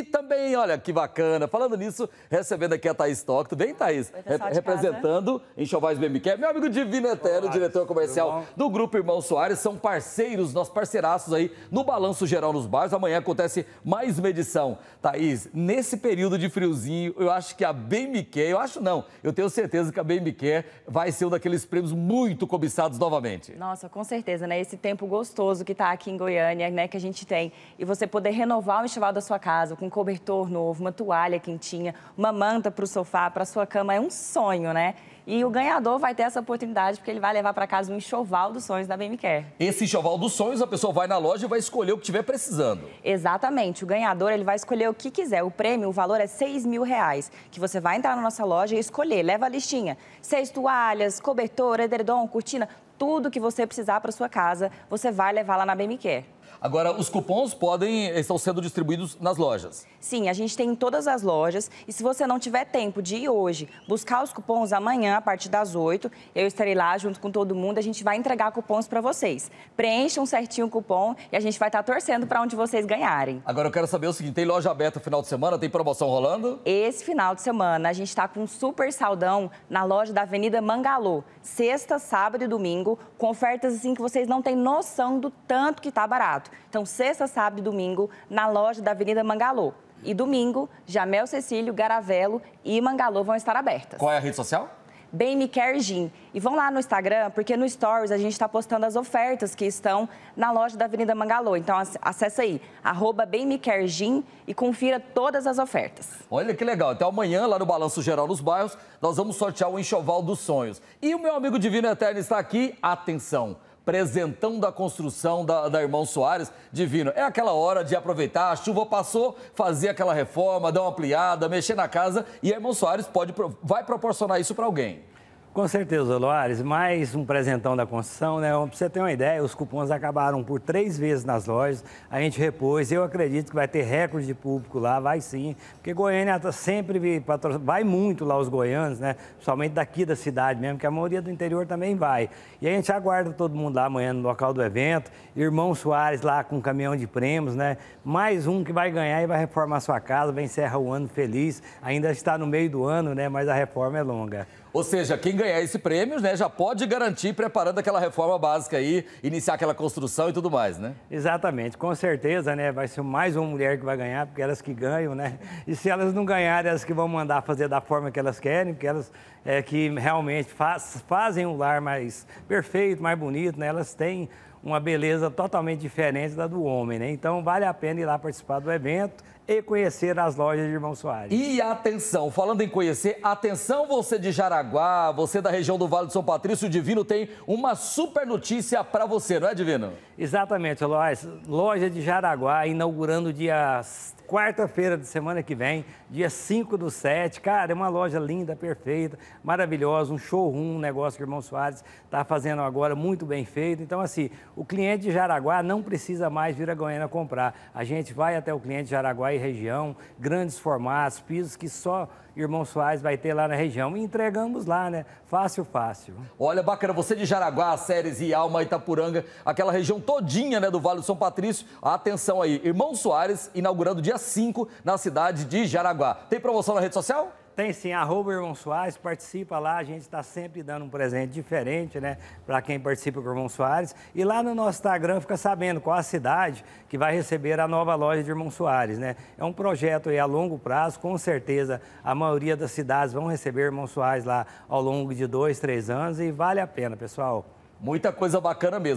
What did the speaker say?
E também, olha que bacana, falando nisso, recebendo aqui a Thaís Toc. Tudo bem, Thaís? Oi, Re tá representando Enxovais Baby meu amigo Divino eterno Olá, diretor comercial do Grupo Irmão Soares. São parceiros, nossos parceiraços aí no Balanço Geral nos Bairros. Amanhã acontece mais uma edição. Thaís, nesse período de friozinho, eu acho que a Baby eu acho não, eu tenho certeza que a Baby vai ser um daqueles prêmios muito cobiçados novamente. Nossa, com certeza, né? Esse tempo gostoso que está aqui em Goiânia, né, que a gente tem, e você poder renovar o enxoval da sua casa com um cobertor novo, uma toalha quentinha, uma manta para o sofá, para sua cama, é um sonho, né? E o ganhador vai ter essa oportunidade porque ele vai levar para casa um enxoval dos sonhos da BMQ. Esse enxoval dos sonhos, a pessoa vai na loja e vai escolher o que tiver precisando. Exatamente. O ganhador ele vai escolher o que quiser. O prêmio, o valor é 6 mil reais, que você vai entrar na nossa loja e escolher. Leva a listinha. Seis toalhas, cobertor, edredom, cortina, tudo que você precisar para sua casa, você vai levar lá na BMQ. Agora, os cupons podem estão sendo distribuídos nas lojas. Sim, a gente tem em todas as lojas. E se você não tiver tempo de ir hoje, buscar os cupons amanhã, a partir das 8, eu estarei lá junto com todo mundo. A gente vai entregar cupons para vocês. Preencham certinho o cupom e a gente vai estar tá torcendo para onde vocês ganharem. Agora, eu quero saber o seguinte: tem loja aberta final de semana? Tem promoção rolando? Esse final de semana, a gente está com um super saldão na loja da Avenida Mangalô. Sexta, sábado e domingo, com ofertas assim que vocês não têm noção do tanto que está barato. Então, sexta, sábado e domingo, na loja da Avenida Mangalô. E domingo, Jamel Cecílio, Garavelo e Mangalô vão estar abertas. Qual é a rede social? Bem Me Care E vão lá no Instagram, porque no Stories a gente está postando as ofertas que estão na loja da Avenida Mangalô. Então acessa aí, arroba Bem Me Care e confira todas as ofertas. Olha que legal. Até amanhã, lá no Balanço Geral nos Bairros, nós vamos sortear o Enxoval dos Sonhos. E o meu amigo Divino Eterno está aqui. Atenção! presentão da construção da, da Irmão Soares, divino. É aquela hora de aproveitar, a chuva passou, fazer aquela reforma, dar uma ampliada, mexer na casa e a Irmão Soares pode, vai proporcionar isso para alguém. Com certeza, Loares. Mais um presentão da construção, né? Pra você ter uma ideia, os cupons acabaram por três vezes nas lojas, a gente repôs. Eu acredito que vai ter recorde de público lá, vai sim. Porque Goiânia tá sempre vai muito lá os goianos, né? Principalmente daqui da cidade mesmo, que a maioria do interior também vai. E a gente aguarda todo mundo lá amanhã no local do evento. Irmão Soares lá com um caminhão de prêmios, né? Mais um que vai ganhar e vai reformar sua casa, vai encerrar o ano feliz. Ainda está no meio do ano, né? Mas a reforma é longa. Ou seja, quem ganhar esse prêmio né, já pode garantir preparando aquela reforma básica aí, iniciar aquela construção e tudo mais, né? Exatamente, com certeza, né? Vai ser mais uma mulher que vai ganhar, porque elas que ganham, né? E se elas não ganharem, elas que vão mandar fazer da forma que elas querem, porque elas é, que realmente faz, fazem um lar mais perfeito, mais bonito, né? Elas têm uma beleza totalmente diferente da do homem, né? Então vale a pena ir lá participar do evento e conhecer as lojas de Irmão Soares. E atenção, falando em conhecer, atenção você de Jaraguá, você da região do Vale do São Patrício, o Divino tem uma super notícia para você, não é, Divino? Exatamente, Lois. Loja de Jaraguá inaugurando dia quarta-feira de semana que vem, dia 5 do 7. Cara, é uma loja linda, perfeita, maravilhosa, um showroom, um negócio que o Irmão Soares está fazendo agora, muito bem feito. Então, assim, o cliente de Jaraguá não precisa mais vir a Goiânia comprar. A gente vai até o cliente de Jaraguá e região, grandes formatos, pisos que só Irmão Soares vai ter lá na região. E entregamos lá, né? Fácil, fácil. Olha, bacana, você de Jaraguá, Séries e Alma, Itapuranga, aquela região todinha, né, do Vale do São Patrício. Atenção aí, Irmão Soares inaugurando dia 5 na cidade de Jaraguá. Tem promoção na rede social? Tem sim, arroba Irmão Soares, participa lá, a gente está sempre dando um presente diferente, né, para quem participa com o Irmão Soares. E lá no nosso Instagram fica sabendo qual a cidade que vai receber a nova loja de Irmão Soares, né. É um projeto aí a longo prazo, com certeza a maioria das cidades vão receber Irmão Soares lá ao longo de dois, três anos e vale a pena, pessoal. Muita coisa bacana mesmo.